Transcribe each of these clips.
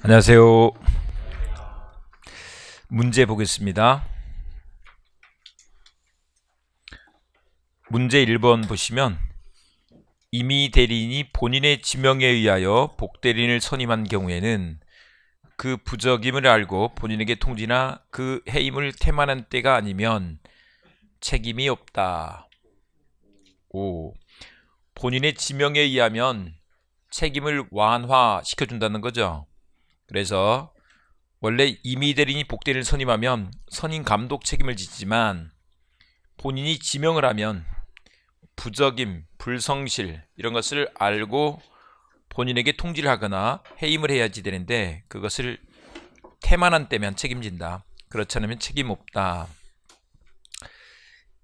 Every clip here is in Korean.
안녕하세요. 문제 보겠습니다. 문제 1번 보시면 이미 대리인이 본인의 지명에 의하여 복대리인을 선임한 경우에는 그 부적임을 알고 본인에게 통지나 그 해임을 태만한 때가 아니면 책임이 없다. 5. 본인의 지명에 의하면 책임을 완화시켜준다는 거죠. 그래서 원래 임의대리인이 복대리를 선임하면 선임 감독 책임을 지지만 본인이 지명을 하면 부적임, 불성실 이런 것을 알고 본인에게 통지를 하거나 해임을 해야지 되는데 그것을 태만한 때면 책임진다. 그렇지 않으면 책임 없다.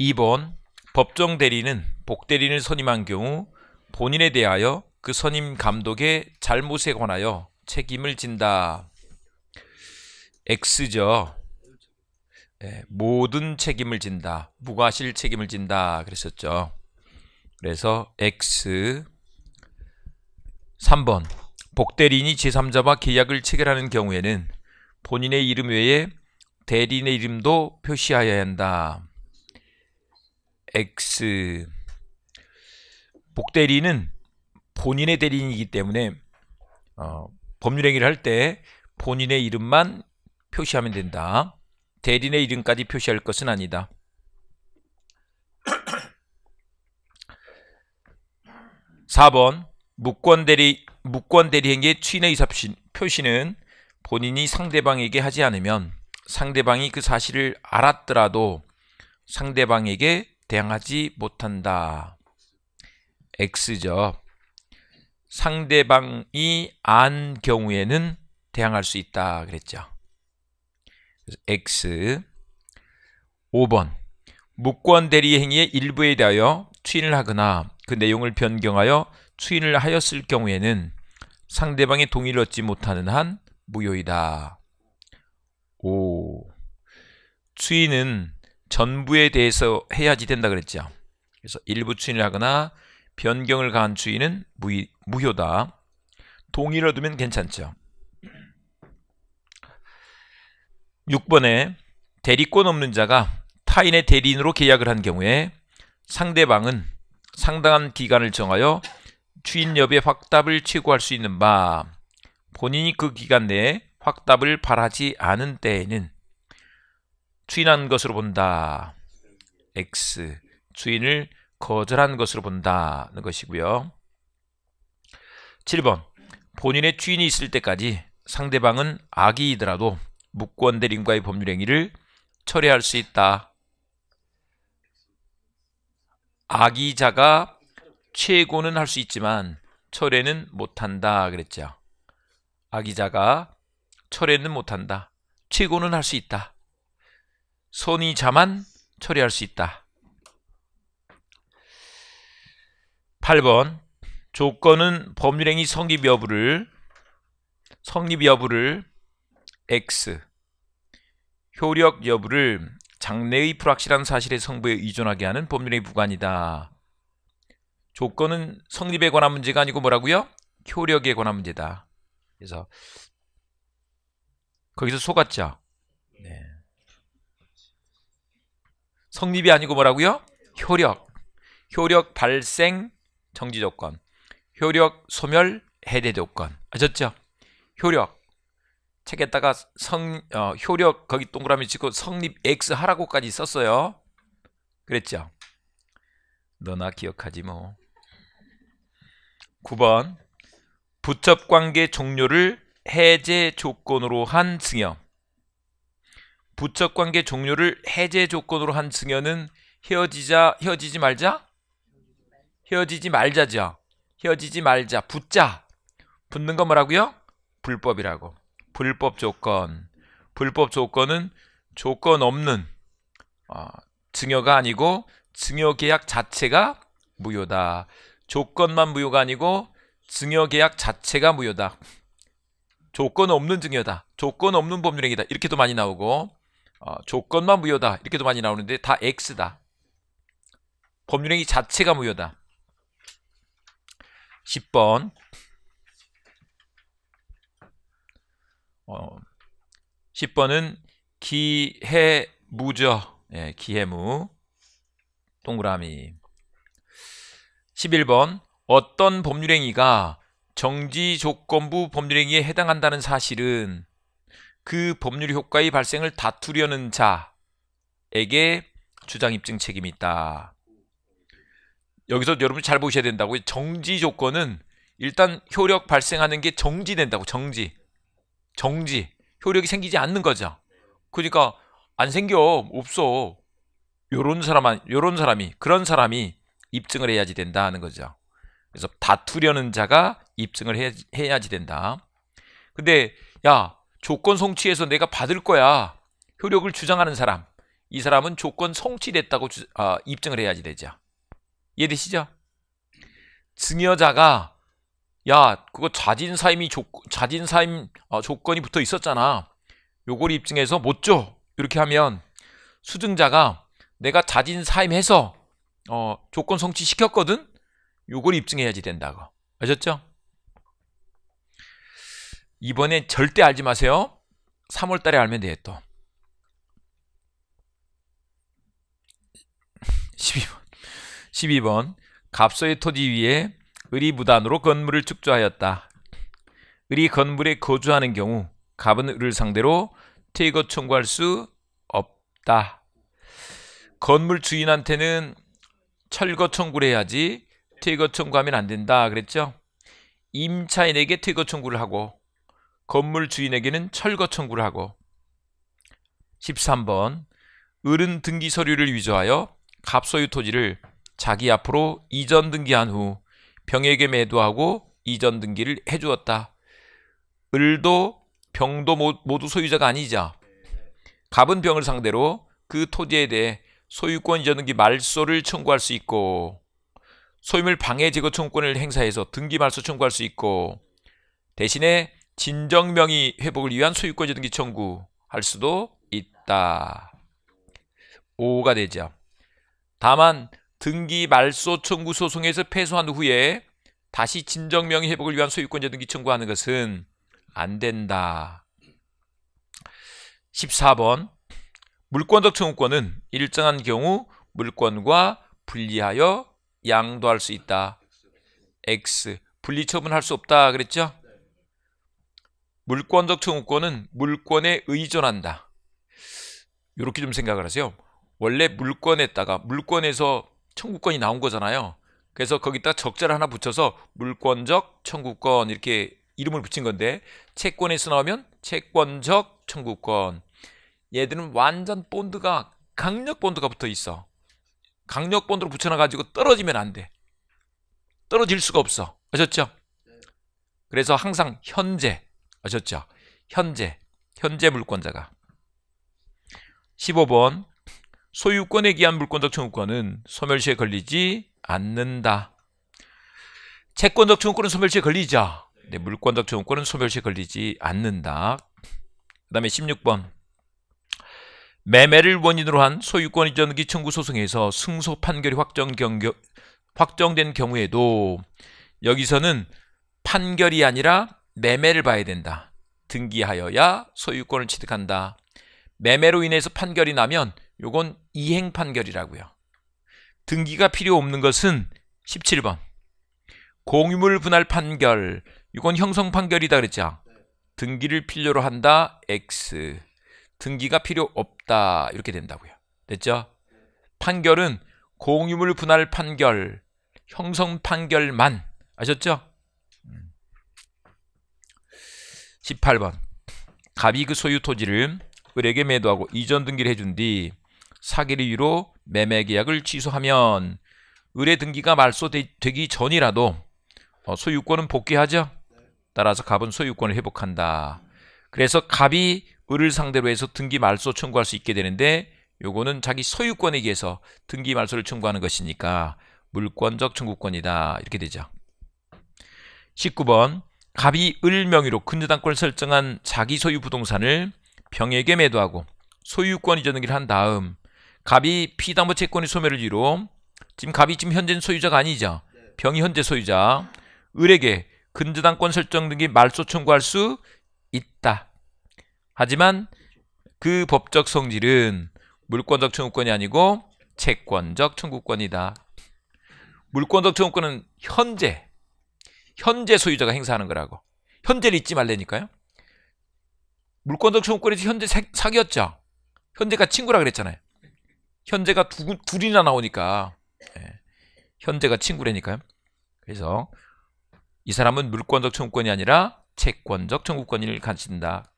2번 법정 대리는 복대리를 선임한 경우 본인에 대하여 그 선임 감독의 잘못에 관하여 책임을 진다. X죠. 네, 모든 책임을 진다. 무과실 책임을 진다. 그랬었죠. 그래서 X 3번 복대리인이 제3자와 계약을 체결하는 경우에는 본인의 이름 외에 대리인의 이름도 표시하여야 한다. X 복대리는 본인의 대리인이기 때문에 어, 법률 행위를 할 때 본인의 이름만 표시하면 된다. 대리인의 이름까지 표시할 것은 아니다. 4번 무권대리 무권대리행위의 취인의 의사 표시는 본인이 상대방에게 하지 않으면 상대방이 그 사실을 알았더라도 상대방에게 대항하지 못한다. X죠. 상대방이 안 경우에는 대항할 수 있다 그랬죠. 그래서 X 5번 무권 대리 행위의 일부에 대하여 추인을 하거나 그 내용을 변경하여 추인을 하였을 경우에는 상대방의 동의를 얻지 못하는 한 무효이다. 5. 추인은 전부에 대해서 해야지 된다 그랬죠. 그래서 일부 추인을 하거나 변경을 가한 추인은 무의, 무효다. 동의를 얻으면 괜찮죠. 6번에 대리권 없는 자가 타인의 대리인으로 계약을 한 경우에 상대방은 상당한 기간을 정하여 주인 여부의 확답을 최고할 수 있는 바 본인이 그 기간 내에 확답을 바라지 않은 때에는 주인한 것으로 본다. X. 주인을 거절한 것으로 본다는 것이고요. 7번 본인의 주인이 있을 때까지 상대방은 악이더라도 무권 대림과의 법률 행위를 철회할 수 있다. 악의자가 최고는 할 수 있지만 철회는 못한다 그랬죠. 악의자가 철회는 못한다. 최고는 할 수 있다. 선의자만 철회할 수 있다. 8번 조건은 법률행위 성립 여부를 성립 여부를 x 효력 여부를 장래의 불확실한 사실의 성부에 의존하게 하는 법률의 부관이다. 조건은 성립에 관한 문제가 아니고 뭐라고요? 효력에 관한 문제다. 그래서 거기서 속았죠. 네. 성립이 아니고 뭐라고요? 효력. 효력 발생 정지 조건. 효력, 소멸, 해제 조건. 아셨죠? 효력. 책에다가 성, 어, 효력 거기 동그라미 치고 성립 X 하라고까지 썼어요. 그랬죠? 너나 기억하지 뭐. 9번 부첩관계 종료를 해제 조건으로 한 증여 부첩관계 종료를 해제 조건으로 한 증여는 헤어지자 헤어지지 말자 헤어지지 말자죠 헤어지지 말자. 붙자. 붙는 건 뭐라고요? 불법이라고. 불법 조건. 불법 조건은 조건 없는 어, 증여가 아니고 증여계약 자체가 무효다. 조건만 무효가 아니고 증여계약 자체가 무효다. 조건 없는 증여다. 조건 없는 법률행위다. 이렇게도 많이 나오고 어, 조건만 무효다. 이렇게도 많이 나오는데 다 X다. 법률행위 자체가 무효다. 10번 어, 10번은 기해무죠. 예, 기해무 동그라미 11번 어떤 법률행위가 정지조건부 법률행위에 해당한다는 사실은 그 법률 효과의 발생을 다투려는 자에게 주장 입증 책임이 있다. 여기서 여러분 잘 보셔야 된다고 정지 조건은 일단 효력 발생하는 게 정지된다고 정지 정지 효력이 생기지 않는 거죠 그러니까 안 생겨 없어 요런 사람 요런 사람이 그런 사람이 입증을 해야지 된다 는 거죠 그래서 다투려는 자가 입증을 해야지, 해야지 된다 근데 야 조건 성취해서 내가 받을 거야 효력을 주장하는 사람 이 사람은 조건 성취됐다고 주, 아, 입증을 해야지 되죠 이해되시죠? 증여자가 야 그거 자진사임이 조, 자진사임 어, 조건이 붙어 있었잖아. 요걸 입증해서 못 줘. 이렇게 하면 수증자가 내가 자진사임해서 어, 조건 성취시켰거든. 요걸 입증해야지 된다고. 아셨죠? 이번에 절대 알지 마세요. 3월 달에 알면 돼, 또. 12번. 12번 갑소의 토지 위에 을이 무단으로 건물을 축조하였다. 을이 건물에 거주하는 경우 갑은 을을 상대로 퇴거 청구할 수 없다. 건물 주인한테는 철거 청구를 해야지 퇴거 청구하면 안 된다 그랬죠? 임차인에게 퇴거 청구를 하고 건물 주인에게는 철거 청구를 하고 13번 을은 등기 서류를 위조하여 갑소유 토지를 자기 앞으로 이전 등기한 후 병에게 매도하고 이전 등기를 해주었다. 을도 병도 모두 소유자가 아니자 갑은 병을 상대로 그 토지에 대해 소유권 이전 등기 말소를 청구할 수 있고 소유물 방해 제거 청구권을 행사해서 등기 말소 청구할 수 있고 대신에 진정명의 회복을 위한 소유권 이전 등기 청구할 수도 있다. 5가 되죠. 다만 등기 말소 청구 소송에서 패소한 후에 다시 진정 명의 회복을 위한 소유권자 등기 청구하는 것은 안 된다. 14번 물권적 청구권은 일정한 경우 물권과 분리하여 양도할 수 있다. X 분리 처분할 수 없다 그랬죠? 물권적 청구권은 물권에 의존한다. 이렇게 좀 생각을 하세요. 원래 물권에다가 물권에서 청구권이 나온 거잖아요. 그래서 거기다 적자를 하나 붙여서 물권적 청구권 이렇게 이름을 붙인 건데 채권에서 나오면 채권적 청구권 얘들은 완전 본드가 강력 본드가 붙어 있어 강력 본드로 붙여놔 가지고 떨어지면 안돼 떨어질 수가 없어 아셨죠 그래서 항상 현재 아셨죠 현재 현재 물권자가 15번 소유권에 기한 물권적 청구권은 소멸시에 걸리지 않는다. 채권적 청구권은 소멸시에 걸리자. 네, 물권적 청구권은 소멸시에 걸리지 않는다. 그 다음에 16번 매매를 원인으로 한 소유권 이전기 청구 소송에서 승소 판결이 확정 경겨, 확정된 경우에도 여기서는 판결이 아니라 매매를 봐야 된다. 등기하여야 소유권을 취득한다. 매매로 인해서 판결이 나면 요건 이행 판결이라고요. 등기가 필요 없는 것은 17번. 공유물 분할 판결. 이건 형성 판결이다 그랬죠. 등기를 필요로 한다. X. 등기가 필요 없다. 이렇게 된다고요. 됐죠? 판결은 공유물 분할 판결, 형성 판결만. 아셨죠? 18번. 음. 갑이 그 소유 토지를 을에게 매도하고 이전 등기를 해준 뒤 사개월 이후로 매매 계약을 취소하면 의뢰 등기가 말소되기 전이라도 어, 소유권은 복귀하죠. 따라서 갑은 소유권을 회복한다. 그래서 갑이 을을 상대로 해서 등기 말소 청구할 수 있게 되는데 요거는 자기 소유권에 의해서 등기 말소를 청구하는 것이니까 물권적 청구권이다. 이렇게 되죠. 19번 갑이 을 명의로 근저당권을 설정한 자기 소유 부동산을 병에게 매도하고 소유권 이전 등기를 한 다음 갑이 피담보 채권의 소멸을 이루 지금 갑이 지금 현재 소유자가 아니죠. 병이 현재 소유자. 을에게 근저당권 설정 등기 말소 청구할 수 있다. 하지만 그 법적 성질은 물권적 청구권이 아니고 채권적 청구권이다. 물권적 청구권은 현재 현재 소유자가 행사하는 거라고. 현재를 잊지 말라니까요 물권적 청구권이 현재 사귀었죠. 현재가 친구라 그랬잖아요. 현재가 두, 둘이나 나오니까 예. 현재가 친구래니까요. 그래서 이 사람은 물권적 청구권이 아니라 채권적 청구권을 가진다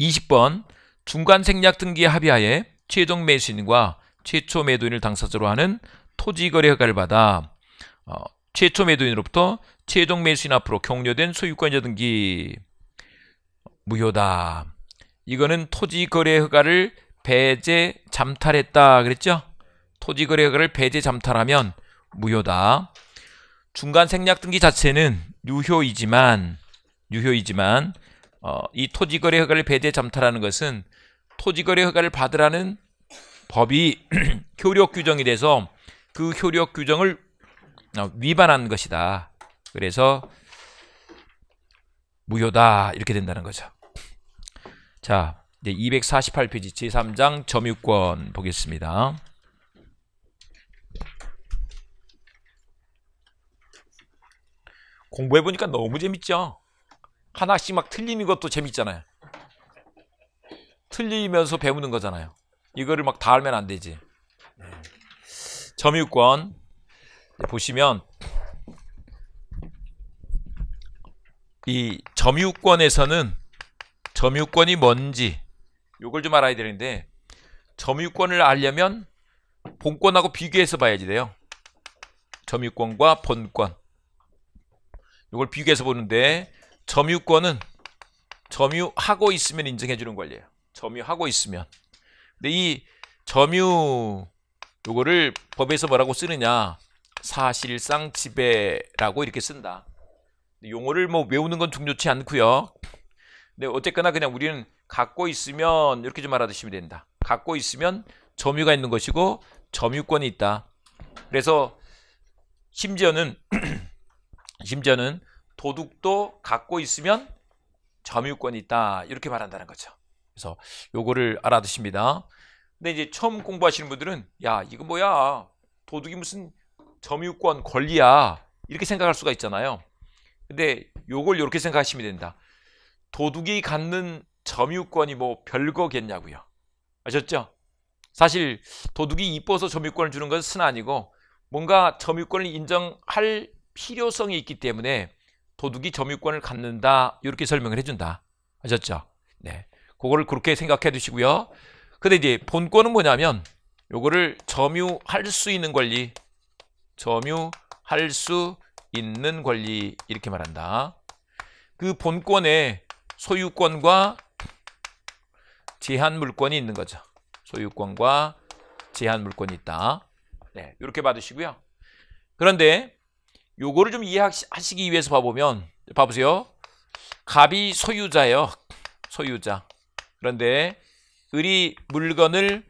20번 중간 생략 등기 합의하에 최종 매수인과 최초 매도인을 당사자로 하는 토지 거래 허가를 받아 어, 최초 매도인으로부터 최종 매수인 앞으로 격려된 소유권자 등기 무효다. 이거는 토지 거래 허가를 배제 잠탈했다 그랬죠? 토지 거래를 배제 잠탈하면 무효다. 중간 생략 등기 자체는 유효이지만 유효이지만 어, 이 토지 거래 허가를 배제 잠탈하는 것은 토지 거래 허가를 받으라는 법이 효력 규정이 돼서 그 효력 규정을 어, 위반한 것이다. 그래서 무효다 이렇게 된다는 거죠. 자, 이제 248페이지 제3장 점유권 보겠습니다. 공부해 보니까 너무 재밌죠. 하나씩 막 틀리는 것도 재밌잖아요. 틀리면서 배우는 거잖아요. 이거를 막 다 알면 안 되지. 네. 점유권 보시면 이 점유권에서는 점유권이 뭔지 요걸 좀 알아야 되는데 점유권을 알려면 본권하고 비교해서 봐야지 돼요. 점유권과 본권. 요걸 비교해서 보는데 점유권은 점유하고 있으면 인정해 주는 권리예요. 점유하고 있으면. 근데 이 점유 요거를 법에서 뭐라고 쓰느냐? 사실상 지배라고 이렇게 쓴다. 용어를 뭐 외우는 건 중요치 않고요. 근데 어쨌거나 그냥 우리는 갖고 있으면 이렇게 좀 알아두시면 된다. 갖고 있으면 점유가 있는 것이고 점유권이 있다. 그래서 심지어는 심지어는 도둑도 갖고 있으면 점유권이 있다. 이렇게 말한다는 거죠. 그래서 요거를 알아두십니다. 근데 이제 처음 공부하시는 분들은 야, 이거 뭐야? 도둑이 무슨 점유권 권리야. 이렇게 생각할 수가 있잖아요. 근데 요걸 이렇게 생각하시면 된다. 도둑이 갖는 점유권이 뭐 별거겠냐고요. 아셨죠? 사실 도둑이 이뻐서 점유권을 주는 것은 아니고 뭔가 점유권을 인정할 필요성이 있기 때문에 도둑이 점유권을 갖는다 이렇게 설명을 해준다. 아셨죠? 네, 그거를 그렇게 생각해 두시고요. 근데 이제 본권은 뭐냐면 요거를 점유할 수 있는 권리 점유할 수 있는 권리 이렇게 말한다. 그 본권의 소유권과 제한 물권이 있는 거죠. 소유권과 제한 물권이 있다. 네, 이렇게 받으시고요 그런데 요거를 좀 이해하시기 위해서 봐보면 봐보세요. 갑이 소유자예요. 소유자. 그런데 을이 물건을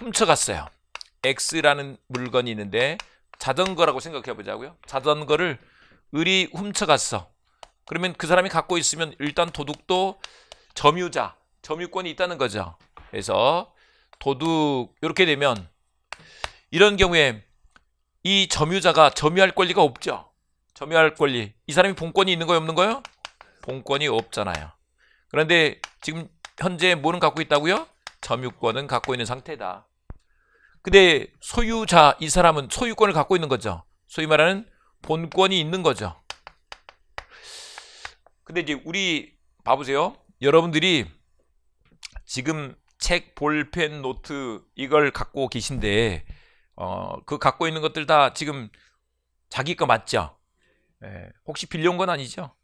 훔쳐갔어요. X라는 물건이 있는데 자전거라고 생각해 보자고요. 자전거를 을이 훔쳐갔어. 그러면 그 사람이 갖고 있으면 일단 도둑도 점유자 점유권이 있다는 거죠. 그래서 도둑 이렇게 되면 이런 경우에 이 점유자가 점유할 권리가 없죠. 점유할 권리. 이 사람이 본권이 있는 거예요? 없는 거예요? 본권이 없잖아요. 그런데 지금 현재 뭐는 갖고 있다고요? 점유권은 갖고 있는 상태다. 근데 소유자 이 사람은 소유권을 갖고 있는 거죠. 소위 말하는 본권이 있는 거죠. 근데 이제 우리 봐보세요. 여러분들이 지금 책, 볼펜, 노트 이걸 갖고 계신데 어, 그 갖고 있는 것들 다 지금 자기 거 맞죠? 예, 혹시 빌려온 건 아니죠?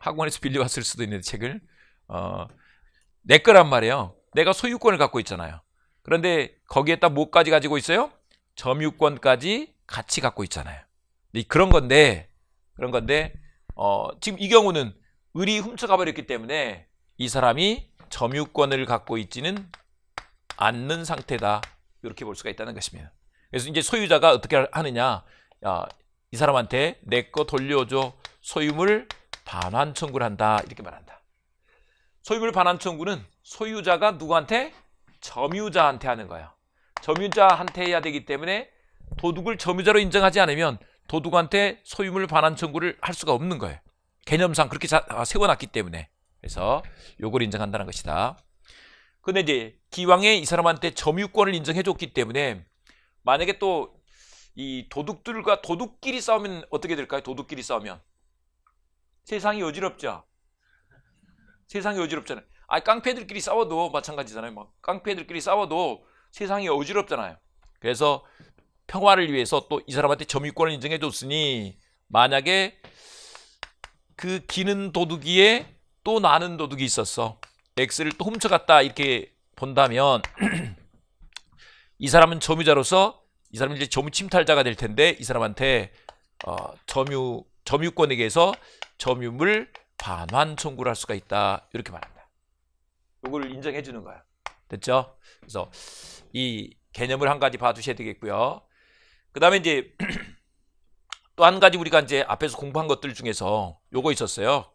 학원에서 빌려왔을 수도 있는데 책을 어, 내 거란 말이에요. 내가 소유권을 갖고 있잖아요. 그런데 거기에다 뭐까지 가지고 있어요? 점유권까지 같이 갖고 있잖아요. 그런 건데 그런 건데 어, 지금 이 경우는 을이 훔쳐가 버렸기 때문에 이 사람이 점유권을 갖고 있지는 않는 상태다. 이렇게 볼 수가 있다는 것입니다. 그래서 이제 소유자가 어떻게 하느냐. 야, 이 사람한테 내 거 돌려줘. 소유물 반환 청구를 한다. 이렇게 말한다. 소유물 반환 청구는 소유자가 누구한테? 점유자한테 하는 거예요 점유자한테 해야 되기 때문에 도둑을 점유자로 인정하지 않으면 도둑한테 소유물 반환 청구를 할 수가 없는 거예요. 개념상 그렇게 아, 세워놨기 때문에. 그래서 요걸 인정한다는 것이다. 근데 이제 기왕에 이 사람한테 점유권을 인정해 줬기 때문에 만약에 또 이 도둑들과 도둑끼리 싸우면 어떻게 될까요? 도둑끼리 싸우면 세상이 어지럽죠. 세상이 어지럽잖아요. 아 깡패들끼리 싸워도 마찬가지잖아요. 막 깡패들끼리 싸워도 세상이 어지럽잖아요. 그래서 평화를 위해서 또 이 사람한테 점유권을 인정해 줬으니 만약에 그 기는 도둑이에 또 나는 도둑이 있었어. X를 또 훔쳐갔다 이렇게 본다면 이 사람은 점유자로서 이 사람은 이제 점유 침탈자가 될 텐데 이 사람한테 어, 점유 점유권에게서 점유물 반환 청구를 할 수가 있다 이렇게 말합니다. 이걸 인정해 주는 거야. 됐죠? 그래서 이 개념을 한 가지 봐두셔야 되겠고요. 그 다음에 이제 또 한 가지 우리가 이제 앞에서 공부한 것들 중에서 요거 있었어요.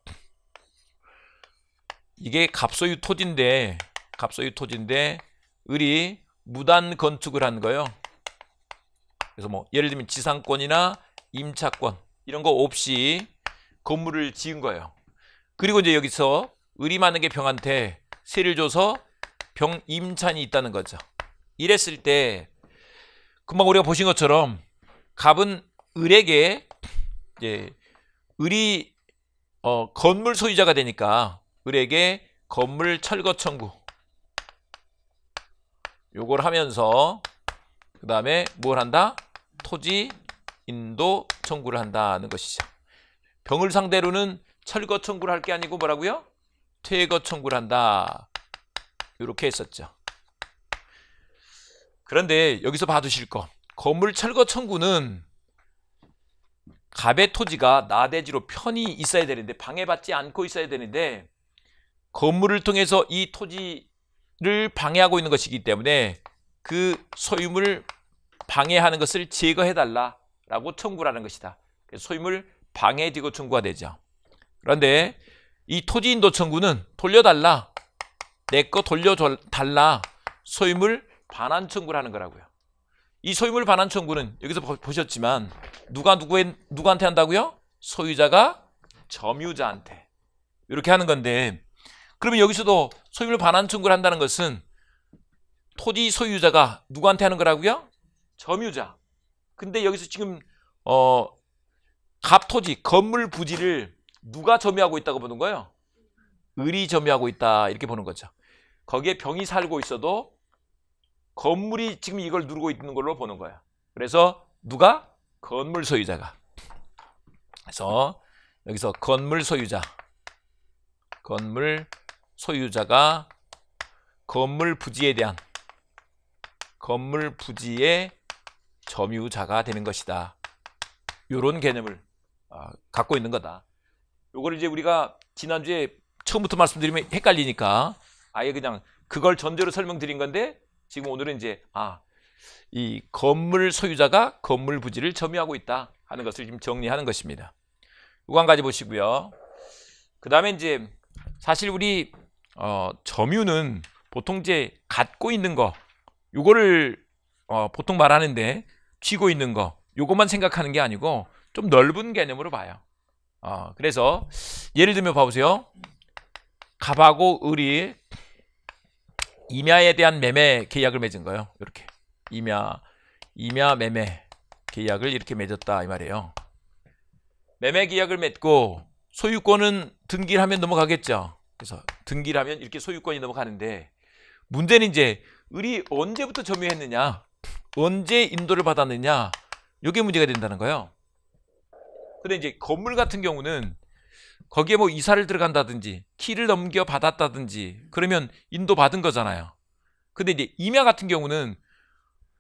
이게 갑소유 토지인데 갑소유 토지인데 을이 무단 건축을 한 거예요. 그래서 뭐 예를 들면 지상권이나 임차권 이런 거 없이 건물을 지은 거예요. 그리고 이제 여기서 을이 만약에 병한테 세를 줘서 병 임찬이 있다는 거죠. 이랬을 때 금방 우리가 보신 것처럼 갑은 을에게 이제 을이 어, 건물 소유자가 되니까 을에게 건물 철거 청구 요걸 하면서 그 다음에 뭘 한다? 토지 인도 청구를 한다는 것이죠. 병을 상대로는 철거 청구를 할 게 아니고 뭐라고요? 퇴거 청구를 한다. 이렇게 했었죠. 그런데 여기서 봐두실 거 건물 철거 청구는 갑의 토지가 나대지로 편히 있어야 되는데 방해받지 않고 있어야 되는데 건물을 통해서 이 토지를 방해하고 있는 것이기 때문에 그 소유물 방해하는 것을 제거해달라라고 청구를 하는 것이다. 소유물 방해되고 청구가 되죠. 그런데 이 토지인도 청구는 돌려달라. 내 거 돌려달라. 소유물 반환 청구를 하는 거라고요. 이 소유물 반환 청구는 여기서 보셨지만 누가 누구의, 누구한테 한다고요? 소유자가 점유자한테. 이렇게 하는 건데 그러면 여기서도 소유물 반환 청구를 한다는 것은 토지 소유자가 누구한테 하는 거라고요? 점유자. 근데 여기서 지금 어 갑토지 건물 부지를 누가 점유하고 있다고 보는 거예요? 을이 점유하고 있다 이렇게 보는 거죠. 거기에 병이 살고 있어도 건물이 지금 이걸 누르고 있는 걸로 보는 거예요 그래서 누가 건물 소유자가. 그래서 여기서 건물 소유자, 건물 소유자가 건물 부지에 대한 건물 부지의 점유자가 되는 것이다. 이런 개념을 아, 갖고 있는 거다. 요거를 이제 우리가 지난주에 처음부터 말씀드리면 헷갈리니까 아예 그냥 그걸 전제로 설명드린 건데 지금 오늘은 이제 아 이 건물 소유자가 건물 부지를 점유하고 있다 하는 것을 지금 정리하는 것입니다. 요거 한 가지 보시고요. 그 다음에 이제 사실 우리 어, 점유는 보통 이제 갖고 있는 거 요거를 어, 보통 말하는데 쥐고 있는 거 요것만 생각하는 게 아니고 좀 넓은 개념으로 봐요 어, 그래서 예를 들면 봐보세요 갑하고 을이 임야에 대한 매매 계약을 맺은 거예요 이렇게 임야 임야 매매 계약을 이렇게 맺었다 이 말이에요 매매 계약을 맺고 소유권은 등기를 하면 넘어가겠죠 그래서 등기를 하면 이렇게 소유권이 넘어가는데 문제는 이제 을이 언제부터 점유했느냐 언제 인도를 받았느냐 이게 문제가 된다는 거예요 근데 이제 건물 같은 경우는 거기에 뭐 이사를 들어간다든지 키를 넘겨 받았다든지 그러면 인도 받은 거잖아요 근데 이제 임야 같은 경우는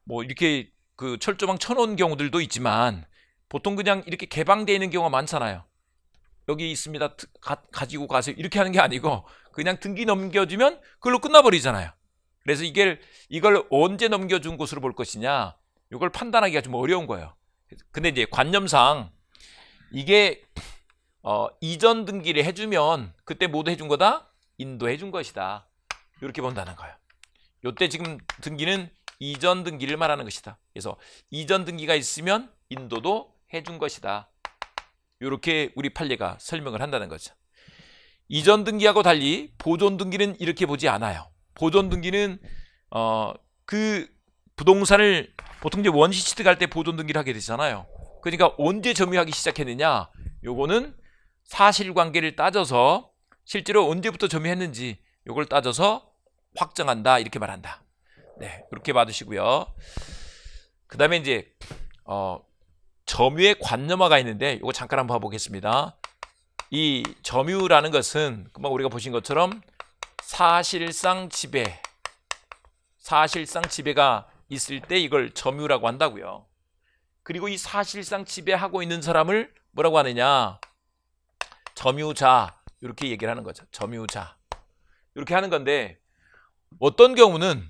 뭐 이렇게 그 철조망 쳐놓은 경우들도 있지만 보통 그냥 이렇게 개방되어 있는 경우가 많잖아요 여기 있습니다. 가, 지고 가세요. 이렇게 하는 게 아니고 그냥 등기 넘겨주면 그걸로 끝나버리잖아요. 그래서 이걸 이걸 언제 넘겨준 곳으로 볼 것이냐 이걸 판단하기가 좀 어려운 거예요. 근데 이제 관념상 이게 어, 이전 등기를 해주면 그때 모두 해준 거다 인도해 준 것이다 이렇게 본다는 거예요. 요때 지금 등기는 이전 등기를 말하는 것이다. 그래서 이전 등기가 있으면 인도도 해준 것이다. 이렇게 우리 판례가 설명을 한다는 거죠. 이전 등기하고 달리 보존 등기는 이렇게 보지 않아요. 보존 등기는 어그 부동산을 보통 이제 원시 취득할 때 보존 등기를 하게 되잖아요. 그러니까 언제 점유하기 시작했느냐? 요거는 사실관계를 따져서 실제로 언제부터 점유했는지 요걸 따져서 확정한다 이렇게 말한다. 네, 이렇게 봐주시고요. 그 다음에 이제 어, 점유의 관념화가 있는데 이거 잠깐 한번 봐보겠습니다. 이 점유라는 것은 금방 우리가 보신 것처럼 사실상 지배 사실상 지배가 있을 때 이걸 점유라고 한다고요. 그리고 이 사실상 지배하고 있는 사람을 뭐라고 하느냐 점유자 이렇게 얘기를 하는 거죠. 점유자 이렇게 하는 건데 어떤 경우는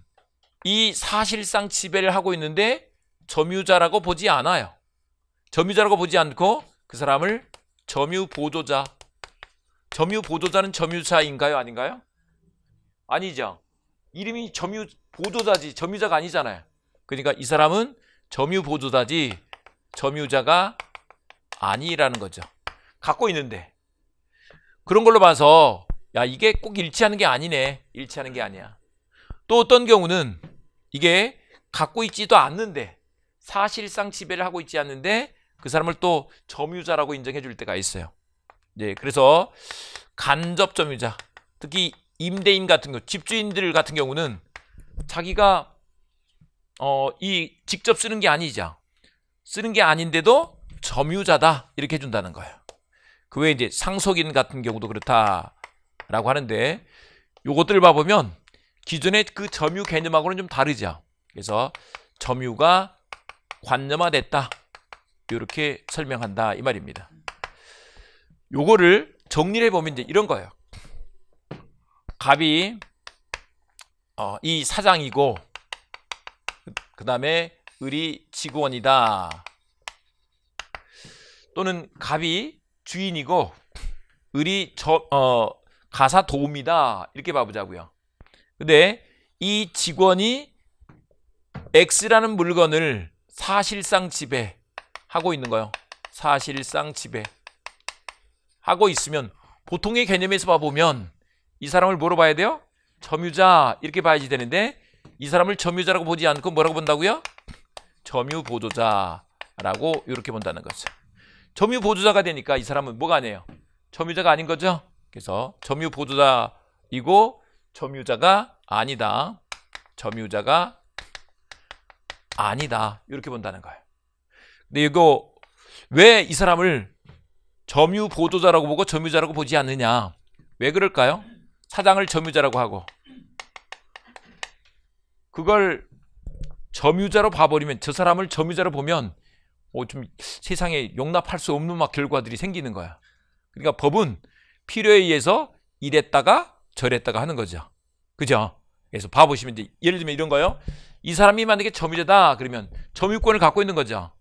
이 사실상 지배를 하고 있는데 점유자라고 보지 않아요. 점유자라고 보지 않고 그 사람을 점유 보조자. 점유 보조자는 점유자인가요? 아닌가요? 아니죠. 이름이 점유 보조자지 점유자가 아니잖아요. 그러니까 이 사람은 점유 보조자지 점유자가 아니라는 거죠. 갖고 있는데 그런 걸로 봐서 야 이게 꼭 일치하는 게 아니네. 일치하는 게 아니야. 또 어떤 경우는 이게 갖고 있지도 않는데 사실상 지배를 하고 있지 않는데 그 사람을 또 점유자라고 인정해 줄 때가 있어요. 예, 그래서 간접 점유자, 특히 임대인 같은 경우, 집주인들 같은 경우는 자기가 어, 이 직접 쓰는 게아니죠 쓰는 게 아닌데도 점유자다 이렇게 해준다는 거예요. 그 외에 이제 상속인 같은 경우도 그렇다라고 하는데 요것들을 봐보면 기존의 그 점유 개념하고는 좀 다르죠. 그래서 점유가 관념화됐다. 이렇게 설명한다 이 말입니다. 요거를 정리를 해보면 이제 이런 거예요. 갑이 어, 이 사장이고 그 다음에 을이 직원이다. 또는 갑이 주인이고 을이 저, 어, 가사 도움이다. 이렇게 봐보자고요. 근데 이 직원이 X라는 물건을 사실상 집에 하고 있는 거예요. 사실상 지배. 하고 있으면 보통의 개념에서 봐보면 이 사람을 뭐로 봐야 돼요? 점유자 이렇게 봐야지 되는데 이 사람을 점유자라고 보지 않고 뭐라고 본다고요? 점유보조자라고 이렇게 본다는 거죠. 점유보조자가 되니까 이 사람은 뭐가 아니에요? 점유자가 아닌 거죠. 그래서 점유보조자이고 점유자가 아니다. 점유자가 아니다. 이렇게 본다는 거예요. 근데 이거 왜 이 사람을 점유 보도자라고 보고 점유자라고 보지 않느냐? 왜 그럴까요? 사장을 점유자라고 하고 그걸 점유자로 봐버리면 저 사람을 점유자로 보면 어, 좀 세상에 용납할 수 없는 막 결과들이 생기는 거야. 그러니까 법은 필요에 의해서 이랬다가 저랬다가 하는 거죠. 그죠? 그래서 봐보시면 이제 예를 들면 이런 거요. 이 사람이 만약에 점유자다 그러면 점유권을 갖고 있는 거죠.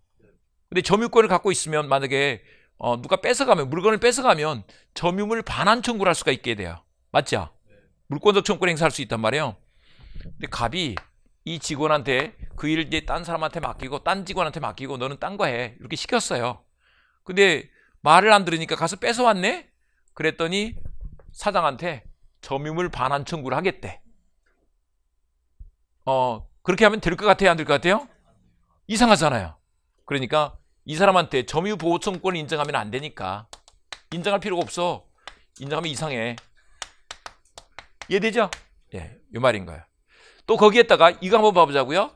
근데 점유권을 갖고 있으면 만약에 어, 누가 뺏어가면 물건을 뺏어가면 점유물 반환 청구를 할 수가 있게 돼요. 맞죠? 물권적 청구를 행사할 수 있단 말이에요. 근데 갑이 이 직원한테 그 일을 이제 딴 사람한테 맡기고 딴 직원한테 맡기고 너는 딴 거 해. 이렇게 시켰어요. 근데 말을 안 들으니까 가서 뺏어왔네? 그랬더니 사장한테 점유물 반환 청구를 하겠대. 어, 그렇게 하면 될 것 같아요? 안 될 것 같아요? 이상하잖아요. 그러니까 이 사람한테 점유보호청권 인정하면 안 되니까 인정할 필요가 없어 인정하면 이상해 이해되죠? 예, 네, 이말인거예요또 거기에다가 이거 한번 봐보자고요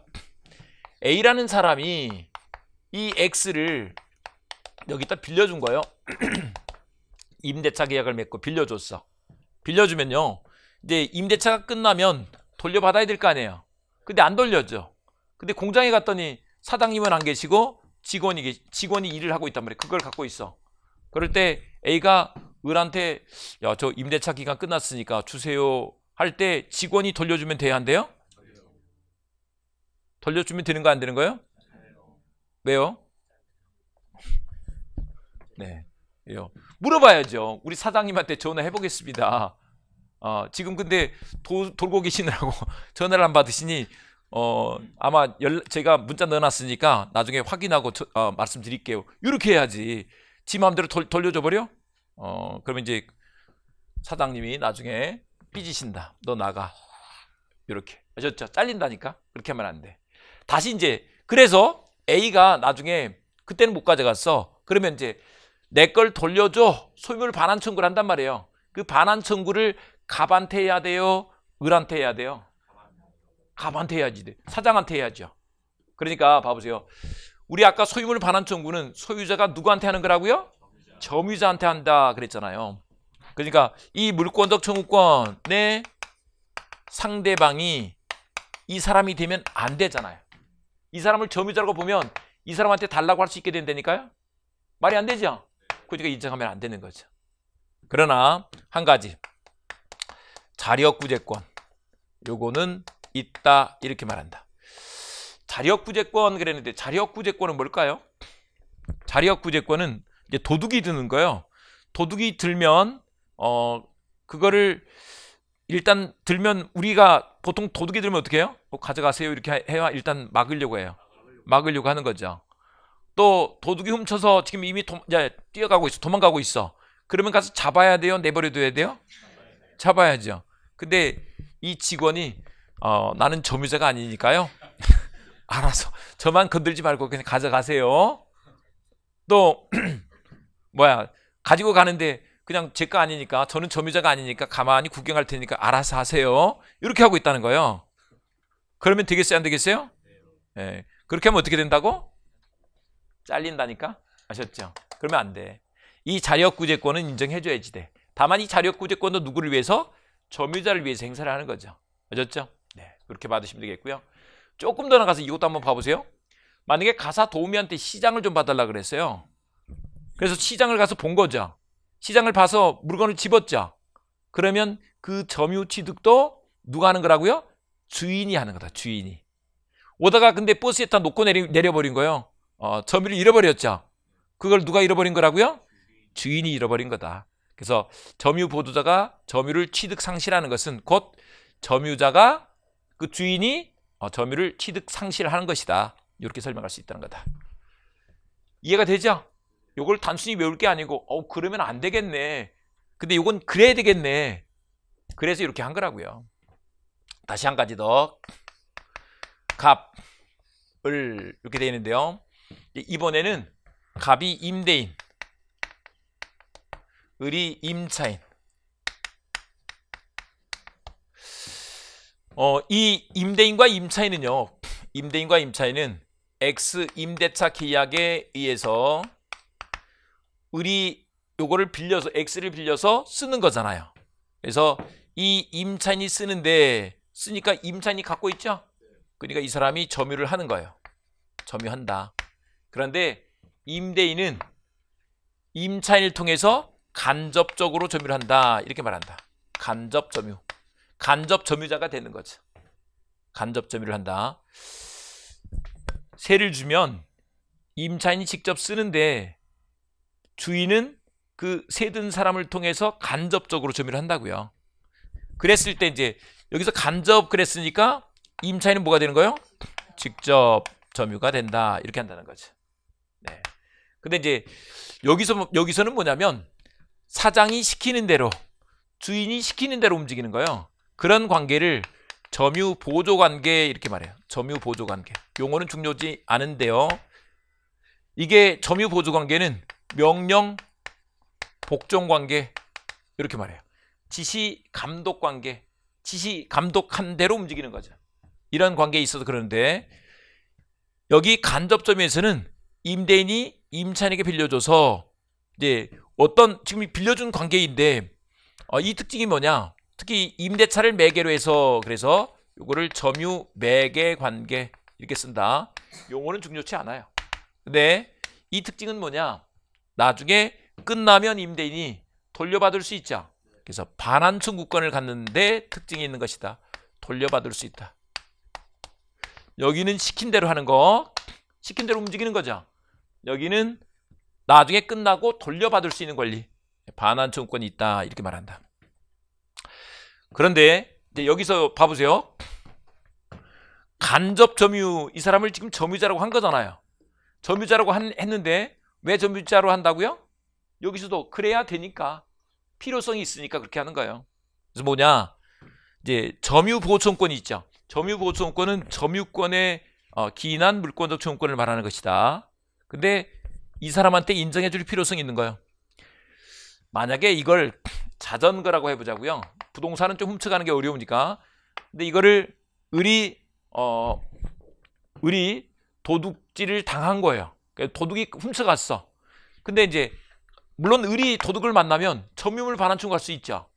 A라는 사람이 이 X를 여기다 빌려준 거예요 임대차 계약을 맺고 빌려줬어 빌려주면요 이제 임대차가 끝나면 돌려받아야 될 거 아니에요 근데 안 돌려줘 근데 공장에 갔더니 사장님은 안 계시고 직원이 직원이 일을 하고 있단 말이에요. 그걸 갖고 있어. 그럴 때 A가 을한테 야 저 임대차 기간 끝났으니까 주세요 할 때 직원이 돌려주면 돼야 한대요? 돌려주면 되는 거 안 되는 거예요? 왜요? 네, 왜요? 물어봐야죠. 우리 사장님한테 전화해 보겠습니다. 어, 지금 근데 도, 돌고 계시느라고 전화를 안 받으시니 어 아마 연, 제가 문자 넣어놨으니까 나중에 확인하고 저, 어, 말씀드릴게요. 이렇게 해야지. 지 마음대로 돌, 돌려줘 버려. 어 그러면 이제 사장님이 나중에 삐지신다. 너 나가. 이렇게 아셨죠? 잘린다니까 그렇게 하면 안 돼. 다시 이제 그래서 A가 나중에 그때는 못 가져갔어. 그러면 이제 내 걸 돌려줘 소유물 반환 청구를 한단 말이에요. 그 반환 청구를 갑한테 해야 돼요, 을한테 해야 돼요. 갑한테 해야지 돼. 사장한테 해야죠. 그러니까 봐보세요. 우리 아까 소유물 반환 청구는 소유자가 누구한테 하는 거라고요? 점유자. 한테 한다 그랬잖아요. 그러니까 이 물권적 청구권의 상대방이 이 사람이 되면 안 되잖아요. 이 사람을 점유자라고 보면 이 사람한테 달라고 할 수 있게 된다니까요. 말이 안 되죠. 그러니까 인정하면 안 되는 거죠. 그러나 한 가지 자력 구제권 요거는 있다 이렇게 말한다 자력구제권 그랬는데 자력구제권은 뭘까요? 자력구제권은 이제 도둑이 드는 거예요 도둑이 들면 어 그거를 일단 들면 우리가 보통 도둑이 들면 어떻게 해요? 어, 가져가세요 이렇게 해야 일단 막으려고 해요 막으려고 하는 거죠 또 도둑이 훔쳐서 지금 이미 도, 야, 뛰어가고 있어 도망가고 있어 그러면 가서 잡아야 돼요 내버려둬야 돼요? 잡아야죠 근데 이 직원이 어, 나는 점유자가 아니니까요. 알아서 저만 건들지 말고 그냥 가져가세요. 또 뭐야 가지고 가는데 그냥 제 거 아니니까 저는 점유자가 아니니까 가만히 구경할 테니까 알아서 하세요. 이렇게 하고 있다는 거예요. 그러면 되겠어요? 안 되겠어요? 네. 그렇게 하면 어떻게 된다고? 잘린다니까? 아셨죠? 그러면 안 돼. 이 자력구제권은 인정해줘야지 돼. 다만 이 자력구제권도 누구를 위해서? 점유자를 위해서 행사를 하는 거죠. 아셨죠? 네, 그렇게 받으시면 되겠고요. 조금 더 나가서 이것도 한번 봐보세요. 만약에 가사 도우미한테 시장을 좀 봐달라 그랬어요. 그래서 시장을 가서 본 거죠. 시장을 봐서 물건을 집었죠. 그러면 그 점유 취득도 누가 하는 거라고요? 주인이 하는 거다. 주인이. 오다가 근데 버스에다 놓고 내려, 버린 거예요. 어, 점유를 잃어버렸죠. 그걸 누가 잃어버린 거라고요? 주인이 잃어버린 거다. 그래서 점유 보도자가 점유를 취득 상실하는 것은 곧 점유자가 그 주인이 어, 점유를 취득 상실하는 것이다. 이렇게 설명할 수 있다는 거다. 이해가 되죠? 이걸 단순히 외울 게 아니고 어 그러면 안 되겠네. 근데 이건 그래야 되겠네. 그래서 이렇게 한 거라고요. 다시 한 가지 더 갑을 이렇게 되어 있는데요. 이번에는 갑이 임대인, 을이 임차인, 어, 이 임대인과 임차인은요. 임대인과 임차인은 X 임대차 계약에 의해서 우리 요거를 빌려서 X를 빌려서 쓰는 거잖아요. 그래서 이 임차인이 쓰는데 쓰니까 임차인이 갖고 있죠. 그러니까 이 사람이 점유를 하는 거예요. 점유한다. 그런데 임대인은 임차인을 통해서 간접적으로 점유를 한다. 이렇게 말한다. 간접 점유. 간접 점유자가 되는 거죠. 간접 점유를 한다. 세를 주면 임차인이 직접 쓰는데 주인은 그 세든 사람을 통해서 간접적으로 점유를 한다고요. 그랬을 때 이제 여기서 간접 그랬으니까 임차인은 뭐가 되는 거예요? 직접 점유가 된다 이렇게 한다는 거죠. 네. 근데 이제 여기서 여기서는 뭐냐면 사장이 시키는 대로 주인이 시키는 대로 움직이는 거예요. 그런 관계를 점유 보조 관계 이렇게 말해요. 점유 보조 관계. 용어는 중요하지 않은데요. 이게 점유 보조 관계는 명령 복종 관계 이렇게 말해요. 지시 감독 관계. 지시 감독한 대로 움직이는 거죠. 이런 관계에 있어서 그러는데 여기 간접점에서는 임대인이 임차인에게 빌려줘서 이제 어떤 지금 빌려준 관계인데 어, 이 특징이 뭐냐? 특히 임대차를 매개로 해서 그래서 이거를 점유 매개 관계 이렇게 쓴다. 용어는 중요치 않아요. 근데 이 특징은 뭐냐? 나중에 끝나면 임대인이 돌려받을 수 있자. 그래서 반환청 구권을 갖는데 특징이 있는 것이다. 돌려받을 수 있다. 여기는 시킨 대로 하는 거. 시킨 대로 움직이는 거죠. 여기는 나중에 끝나고 돌려받을 수 있는 권리. 반환 청구권이 있다. 이렇게 말한다. 그런데 여기서 봐보세요. 간접 점유 이 사람을 지금 점유자라고 한 거잖아요. 점유자라고 한, 했는데 왜 점유자로 한다고요? 여기서도 그래야 되니까 필요성이 있으니까 그렇게 하는 거예요. 그래서 뭐냐 이제 점유 보호청권이 있죠. 점유 보호청권은 점유권의 어, 기인한 물권적 청권을 말하는 것이다. 근데 이 사람한테 인정해줄 필요성이 있는 거예요. 만약에 이걸 자전거라고 해보자고요. 부동산은 좀 훔쳐가는 게 어려우니까. 근데 이거를 을이 어 을이 도둑질을 당한 거예요. 그러니까 도둑이 훔쳐갔어. 근데 이제 물론 을이 도둑을 만나면 점유물 반환충 갈 수 있죠.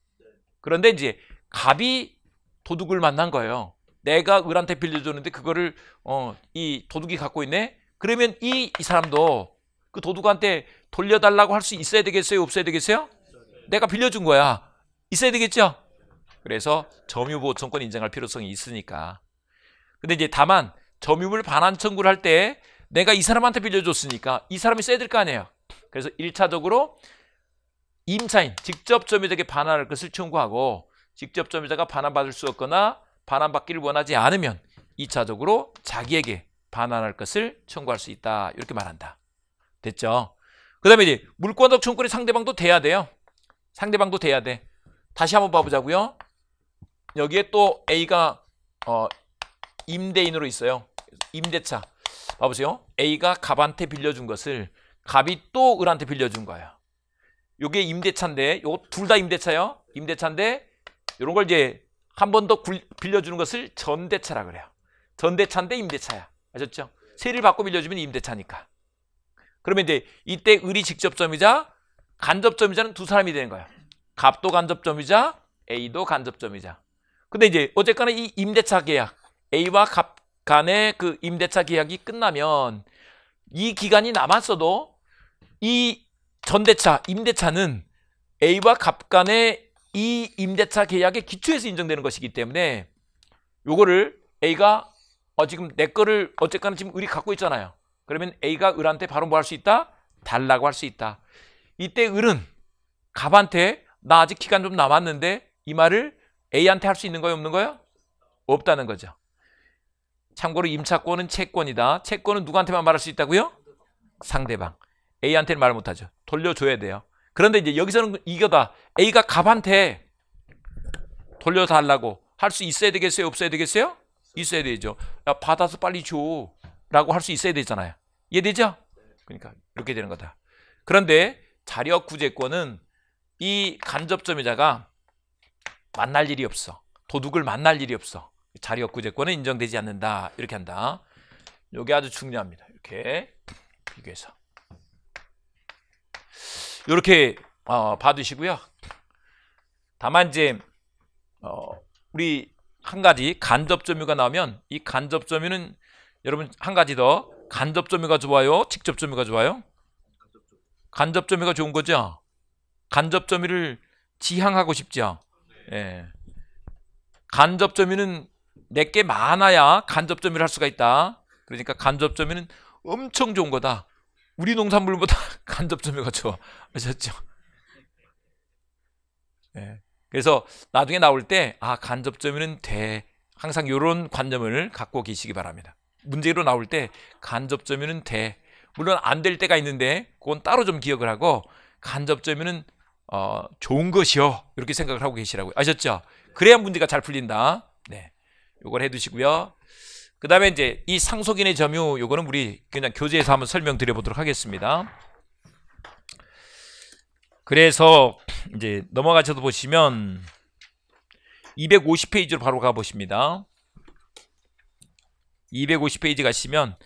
그런데 이제 갑이 도둑을 만난 거예요. 내가 을한테 빌려줬는데 그거를 어 이 도둑이 갖고 있네. 그러면 이, 이 사람도 그 도둑한테 돌려달라고 할 수 있어야 되겠어요? 없어야 되겠어요? 내가 빌려준 거야. 있어야 되겠죠? 그래서 점유보호청권 인정할 필요성이 있으니까. 근데 이제 다만 점유물 반환 청구를 할 때 내가 이 사람한테 빌려줬으니까 이 사람이 써야 될 거 아니에요. 그래서 1차적으로 임차인, 직접 점유자에게 반환할 것을 청구하고 직접 점유자가 반환받을 수 없거나 반환받기를 원하지 않으면 2차적으로 자기에게 반환할 것을 청구할 수 있다. 이렇게 말한다. 됐죠? 그 다음에 이제 물권적 청구권이 상대방도 돼야 돼요. 상대방도 돼야 돼. 다시 한번 봐보자고요. 여기에 또 A가 어, 임대인으로 있어요. 임대차. 봐보세요. A가 갑한테 빌려준 것을 갑이 또 을한테 빌려준 거예요. 요게 임대차인데 요거 둘 다 임대차요. 임대차인데 요런걸 이제 한 번 더 빌려주는 것을 전대차라 그래요. 전대차인데 임대차야. 아셨죠? 세를 받고 빌려주면 임대차니까. 그러면 이제 이때 을이 직접점이자 간접점이자는 두 사람이 되는 거예요 갑도 간접점이자 A도 간접점이자. 근데 이제 어쨌거나 이 임대차 계약 A와 갑 간의 그 임대차 계약이 끝나면 이 기간이 남았어도 이 전대차 임대차는 A와 갑 간의 이 임대차 계약의 기초에서 인정되는 것이기 때문에 요거를 A가 어 지금 내 거를 어쨌거나 지금 우리 갖고 있잖아요. 그러면 A가 을한테 바로 뭐 할 수 있다? 달라고 할 수 있다. 이때 을은 갑한테 나 아직 기간 좀 남았는데 이 말을 A한테 할 수 있는 거예요? 없는 거예요? 없다는 거죠. 참고로 임차권은 채권이다. 채권은 누구한테만 말할 수 있다고요? 상대방. A한테는 말 못하죠. 돌려줘야 돼요. 그런데 이제 여기서는 이거다. A가 갑한테 돌려달라고 할 수 있어야 되겠어요? 없어야 되겠어요? 있어야 되죠. 야, 받아서 빨리 줘. 라고 할 수 있어야 되잖아요. 이해되죠? 그러니까 이렇게 되는 거다. 그런데 자력 구제권은 이 간접점유자가 만날 일이 없어. 도둑을 만날 일이 없어. 자력 구제권은 인정되지 않는다. 이렇게 한다. 이게 아주 중요합니다. 이렇게 비교해서 이렇게 어, 봐두시고요. 다만 이제 어, 우리 한 가지 간접점유가 나오면 이 간접점유는 여러분 한 가지 더 간접점유가 좋아요? 직접점유가 좋아요? 간접점유가 좋은 거죠? 간접점유를 지향하고 싶죠? 예. 간접점유는 내게 많아야 간접점유를 할 수가 있다. 그러니까 간접점유는 엄청 좋은 거다. 우리 농산물보다 간접점유가 좋아. 아셨죠? 예. 그래서 나중에 나올 때아 간접점유는 돼. 항상 이런 관념을 갖고 계시기 바랍니다. 문제로 나올 때 간접점유는 돼. 물론 안 될 때가 있는데 그건 따로 좀 기억을 하고 간접점유는 어, 좋은 것이요. 이렇게 생각을 하고 계시라고요. 아셨죠? 그래야 문제가 잘 풀린다. 네. 요걸 해 두시고요. 그다음에 이제 이 상속인의 점유 요거는 우리 그냥 교재에서 한번 설명드려 보도록 하겠습니다. 그래서 이제 넘어가셔도 보시면 250페이지로 바로 가 보십니다. 250페이지 가시면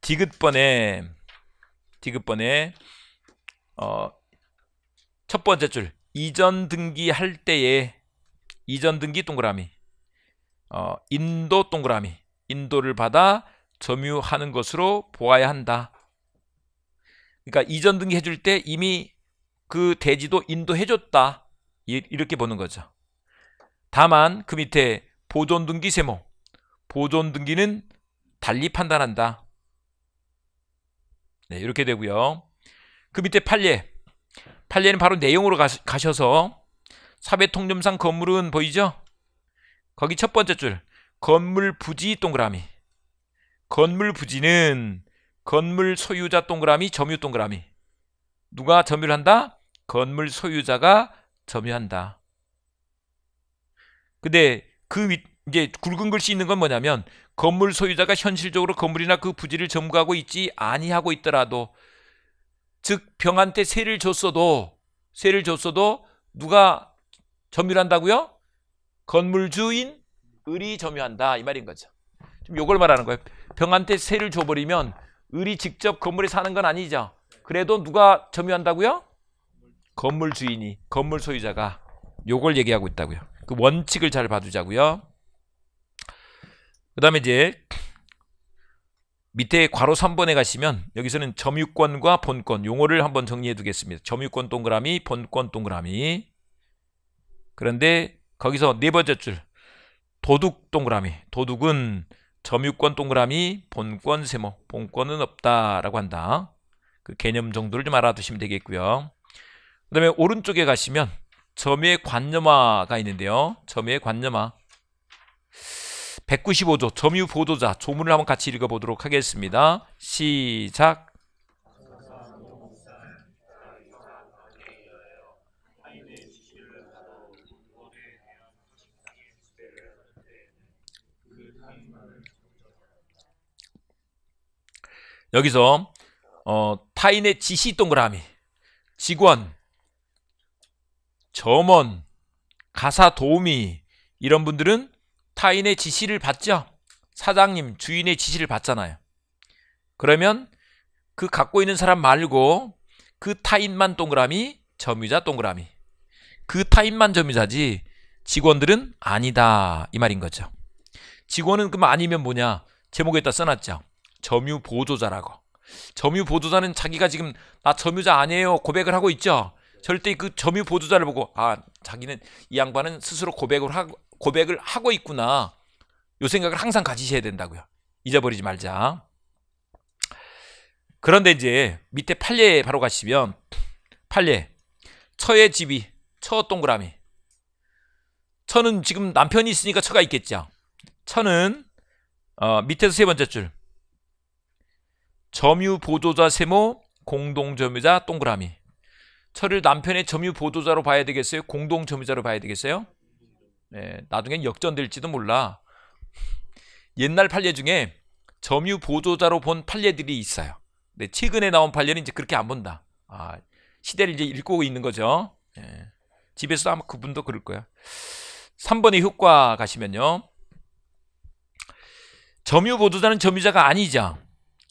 디귿번에 디귿번에 어, 첫 번째 줄 이전 등기 할 때에 이전 등기 동그라미 어, 인도 동그라미 인도를 받아 점유하는 것으로 보아야 한다. 그러니까 이전 등기 해줄 때 이미 그 대지도 인도 해줬다 이렇게 보는 거죠. 다만 그 밑에 보존 등기 세모 보존 등기는 달리 판단한다. 네, 이렇게 되고요. 그 밑에 판례. 판례는 바로 내용으로 가셔서 사배통념상 건물은 보이죠? 거기 첫 번째 줄. 건물 부지 동그라미. 건물 부지는 건물 소유자 동그라미, 점유 동그라미. 누가 점유를 한다? 건물 소유자가 점유한다. 근데 그 밑, 이제 굵은 글씨 있는 건 뭐냐면 건물 소유자가 현실적으로 건물이나 그 부지를 점거하고 있지 아니하고 있더라도 즉 병한 테 세를 줬어도 세를 줬어도 누가 점유한다고요? 건물주인 을이 점유한다 이 말인 거죠. 지금 요걸 말하는 거예요. 병한테 세를 줘버리면 을이 직접 건물에 사는 건 아니죠. 그래도 누가 점유한다고요? 건물 주인이, 건물 소유자가 요걸 얘기하고 있다고요. 그 원칙을 잘 봐두자고요. 그 다음에 이제 밑에 괄호 3번에 가시면 여기서는 점유권과 본권 용어를 한번 정리해 두겠습니다. 점유권 동그라미 본권 동그라미 그런데 거기서 네 번째 줄 도둑 동그라미 도둑은 점유권 동그라미 본권 세모 본권은 없다라고 한다. 그 개념 정도를 좀 알아두시면 되겠고요. 그 다음에 오른쪽에 가시면 점유의 관념화가 있는데요. 점유의 관념화 195조 점유 보도자 조문을 한번 같이 읽어보도록 하겠습니다. 시작 여기서 어, 타인의 지시 동그라미 직원 점원 가사 도우미 이런 분들은 타인의 지시를 받죠. 사장님, 주인의 지시를 받잖아요. 그러면 그 갖고 있는 사람 말고 그 타인만 동그라미, 점유자 동그라미. 그 타인만 점유자지 직원들은 아니다. 이 말인 거죠. 직원은 그럼 아니면 뭐냐? 제목에다 써놨죠. 점유 보조자라고. 점유 보조자는 자기가 지금 나 점유자 아니에요 고백을 하고 있죠. 절대 그 점유 보조자를 보고 아 자기는 이 양반은 스스로 고백을 하고 고백을 하고 있구나. 요 생각을 항상 가지셔야 된다고요. 잊어버리지 말자. 그런데 이제 밑에 팔례 바로 가시면 팔례 처의 집이 처 동그라미 처는 지금 남편이 있으니까 처가 있겠죠. 처는 어, 밑에서 세 번째 줄 점유 보조자 세모 공동 점유자 동그라미 처를 남편의 점유 보조자로 봐야 되겠어요? 공동 점유자로 봐야 되겠어요? 예, 나중엔 역전될지도 몰라. 옛날 판례 중에 점유 보조자로 본 판례들이 있어요. 근데 최근에 나온 판례는 이제 그렇게 안 본다. 아, 시대를 이제 읽고 있는 거죠. 예. 집에서 아마 그분도 그럴 거야. 3번의 효과 가시면요. 점유 보조자는 점유자가 아니죠.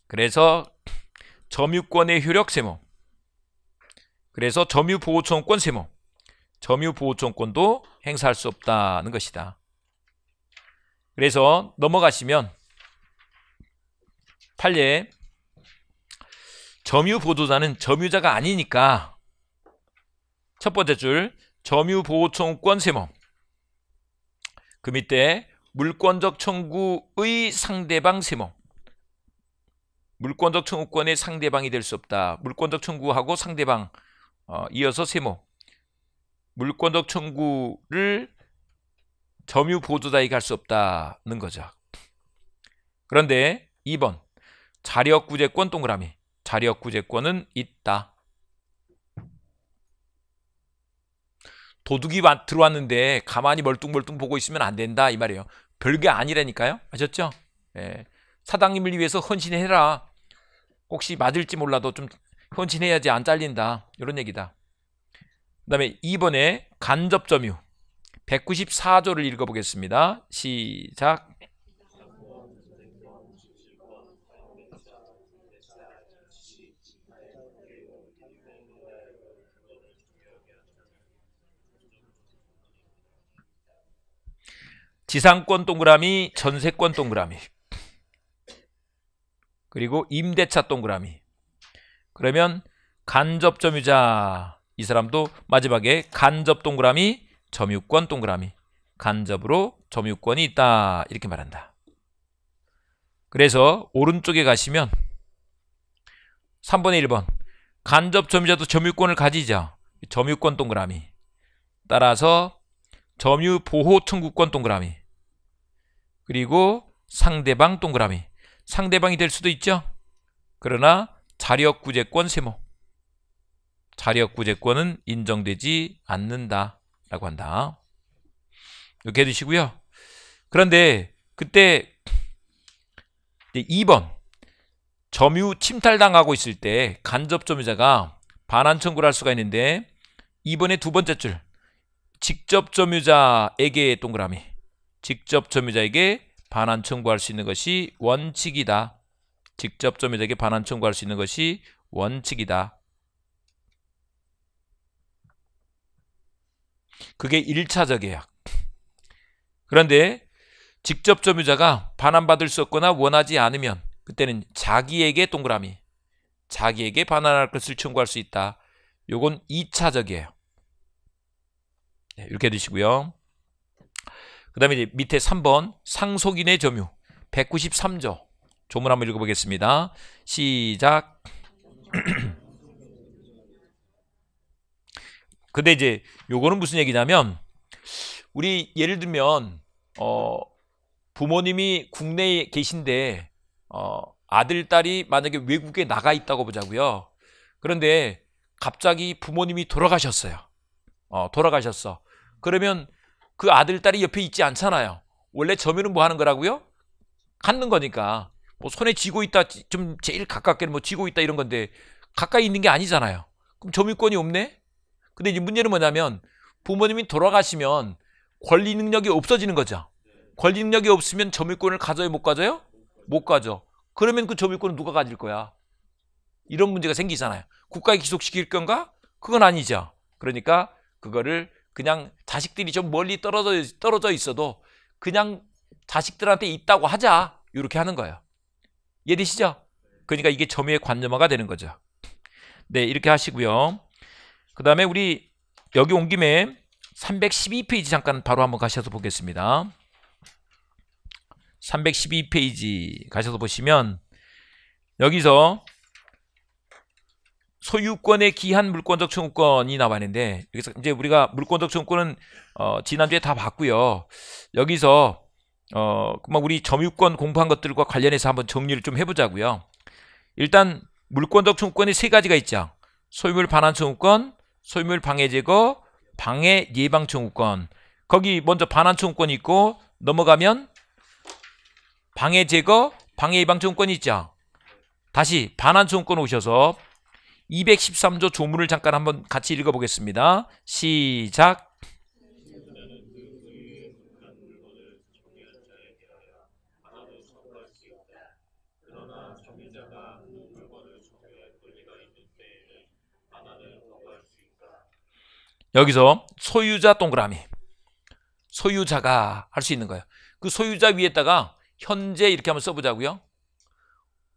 그래서 점유권의 효력 세모. 그래서 점유 보호청권 세모. 점유보호청권도 행사할 수 없다는 것이다. 그래서 넘어가시면 8례 점유보도자는 점유자가 아니니까 첫 번째 줄 점유보호청권 세모 그 밑에 물권적 청구의 상대방 세모 물권적 청구권의 상대방이 될 수 없다. 물권적 청구하고 상대방 어, 이어서 세모 물권적 청구를 점유 보조자에 갈수 없다는 거죠. 그런데 2번 자력구제권 동그라미 자력구제권은 있다. 도둑이 들어왔는데 가만히 멀뚱멀뚱 보고 있으면 안 된다 이 말이에요. 별게 아니라니까요. 아셨죠? 예. 사장님을 위해서 헌신해라. 혹시 맞을지 몰라도 좀 헌신해야지 안 잘린다. 이런 얘기다. 다음에 2번에 간접점유 194조를 읽어보겠습니다. 시작 지상권 동그라미, 전세권 동그라미 그리고 임대차 동그라미 그러면 간접점유자 이 사람도 마지막에 간접 동그라미 점유권 동그라미 간접으로 점유권이 있다 이렇게 말한다 그래서 오른쪽에 가시면 3번에 1번 간접 점유자도 점유권을 가지자 점유권 동그라미 따라서 점유보호 청구권 동그라미 그리고 상대방 동그라미 상대방이 될 수도 있죠 그러나 자력구제권 세모 자력 구제권은 인정되지 않는다라고 한다. 이렇게 해주시고요. 그런데 그때 2번 점유 침탈당하고 있을 때 간접 점유자가 반환 청구를 할 수가 있는데 2번의두 번째 줄 직접 점유자에게 동그라미 직접 점유자에게 반환 청구할 수 있는 것이 원칙이다. 직접 점유자에게 반환 청구할 수 있는 것이 원칙이다. 그게 1차적 계약. 그런데 직접 점유자가 반환받을 수 없거나 원하지 않으면 그때는 자기에게 동그라미 자기에게 반환할 것을 청구할 수 있다. 요건 2차적이에요. 이렇게 드시고요. 그 다음에 이제 밑에 3번 상속인의 점유 193조 조문 한번 읽어보겠습니다. 시작 근데 이제 요거는 무슨 얘기냐면 우리 예를 들면 어 부모님이 국내에 계신데 어 아들 딸이 만약에 외국에 나가 있다고 보자고요. 그런데 갑자기 부모님이 돌아가셨어요. 어 돌아가셨어. 그러면 그 아들 딸이 옆에 있지 않잖아요. 원래 점유는 뭐 하는 거라고요? 갖는 거니까 뭐 손에 쥐고 있다 좀 제일 가깝게 뭐 쥐고 있다 이런 건데 가까이 있는 게 아니잖아요. 그럼 점유권이 없네. 근데 이제 문제는 뭐냐면 부모님이 돌아가시면 권리 능력이 없어지는 거죠. 권리 능력이 없으면 점유권을 가져요, 못 가져요? 못 가져. 그러면 그 점유권은 누가 가질 거야? 이런 문제가 생기잖아요. 국가에 기속시킬 건가? 그건 아니죠. 그러니까 그거를 그냥 자식들이 좀 멀리 떨어져, 떨어져 있어도 그냥 자식들한테 있다고 하자. 이렇게 하는 거예요. 이해되시죠? 그러니까 이게 점유의 관념화가 되는 거죠. 네, 이렇게 하시고요. 그 다음에 우리 여기 온 김에 312페이지 잠깐 바로 한번 가셔서 보겠습니다. 312페이지 가셔서 보시면 여기서 소유권의 기한 물권적 청구권이 나와 있는데 여기서 이제 우리가 물권적 청구권은 어, 지난주에 다 봤고요. 여기서 어, 그만 우리 점유권 공부한 것들과 관련해서 한번 정리를 좀 해보자고요. 일단 물권적 청구권이 세 가지가 있죠. 소유물 반환 청구권, 소유물 방해 제거, 방해 예방 청구권. 거기 먼저 반환 청구권이 있고 넘어가면 방해 제거, 방해 예방 청구권이 있죠. 다시 반환 청구권 오셔서 213조 조문을 잠깐 한번 같이 읽어보겠습니다. 시작. 여기서 소유자 동그라미 소유자가 할 수 있는 거예요 그 소유자 위에다가 현재 이렇게 한번 써보자고요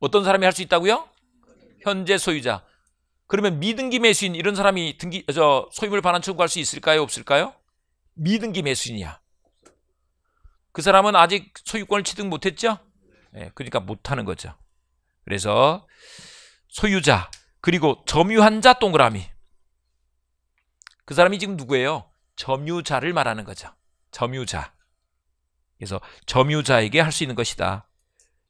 어떤 사람이 할 수 있다고요? 현재 소유자 그러면 미등기 매수인 이런 사람이 등기 저 소유물 반환 청구할 수 있을까요? 없을까요? 미등기 매수인이야 그 사람은 아직 소유권을 취득 못했죠? 네, 그러니까 못하는 거죠 그래서 소유자 그리고 점유한 자 동그라미 그 사람이 지금 누구예요? 점유자를 말하는 거죠. 점유자. 그래서 점유자에게 할 수 있는 것이다.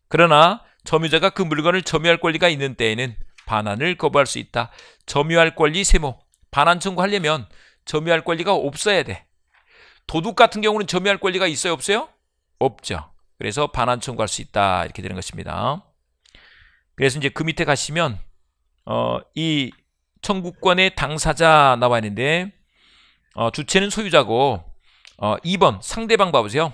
그러나 점유자가 그 물건을 점유할 권리가 있는 때에는 반환을 거부할 수 있다. 점유할 권리 세모. 반환 청구하려면 점유할 권리가 없어야 돼. 도둑 같은 경우는 점유할 권리가 있어요? 없어요? 없죠. 그래서 반환 청구할 수 있다. 이렇게 되는 것입니다. 그래서 이제 그 밑에 가시면 어, 이 청구권의 당사자 나와 있는데 어, 주체는 소유자고 어, 2번 상대방 봐보세요.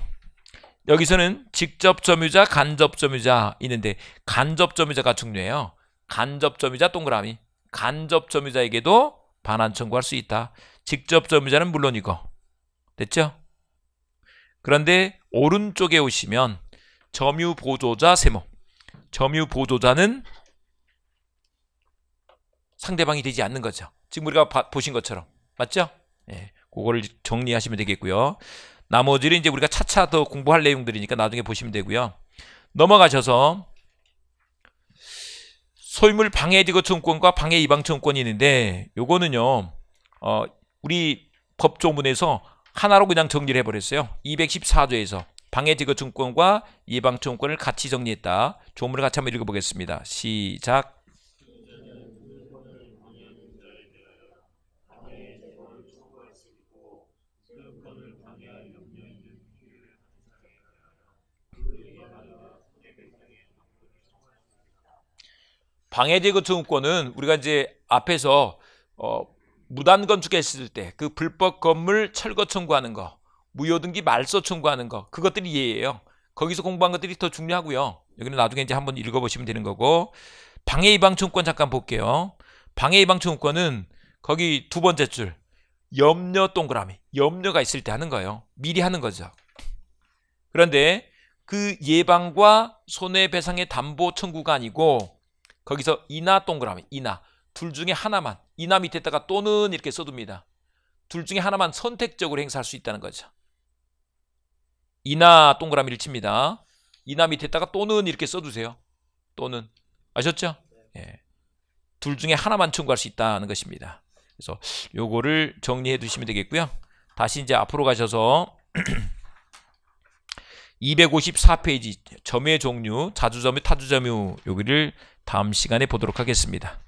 여기서는 직접 점유자, 간접 점유자 있는데 간접 점유자가 중요해요. 간접 점유자 동그라미. 간접 점유자에게도 반환 청구할 수 있다. 직접 점유자는 물론이고. 됐죠? 그런데 오른쪽에 오시면 점유 보조자 세모. 점유 보조자는 상대방이 되지 않는 거죠. 지금 우리가 바, 보신 것처럼 맞죠? 예, 그거를 정리하시면 되겠고요. 나머지는 이제 우리가 차차 더 공부할 내용들이니까 나중에 보시면 되고요. 넘어가셔서 소유물 방해 지거 청구권과 방해 이방 청구권이 있는데 요거는요. 어, 우리 법조문에서 하나로 그냥 정리를 해버렸어요. 214조에서 방해 지거 청구권과 이방 청구권을 같이 정리했다. 조문을 같이 한번 읽어보겠습니다. 시작. 방해제거 청구권은 우리가 이제 앞에서 어, 무단 건축했을 때 그 불법 건물 철거 청구하는 거, 무효 등기 말소 청구하는 거 그것들이 예예요. 거기서 공부한 것들이 더 중요하고요. 여기는 나중에 이제 한번 읽어보시면 되는 거고 방해 이방 청구권 잠깐 볼게요. 방해 이방 청구권은 거기 두 번째 줄 염려 동그라미 염려가 있을 때 하는 거예요. 미리 하는 거죠. 그런데 그 예방과 손해배상의 담보 청구가 아니고 거기서 이나 동그라미 이나 둘 중에 하나만 이나 밑에다가 또는 이렇게 써둡니다. 둘 중에 하나만 선택적으로 행사할 수 있다는 거죠. 이나 동그라미를 칩니다. 이나 밑에다가 또는 이렇게 써두세요. 또는 아셨죠? 예. 둘 중에 하나만 청구할 수 있다는 것입니다. 그래서 요거를 정리해 두시면 되겠고요. 다시 이제 앞으로 가셔서 254페이지 점의 종류, 자주점유, 타주점유 여기를 다음 시간에 보도록 하겠습니다.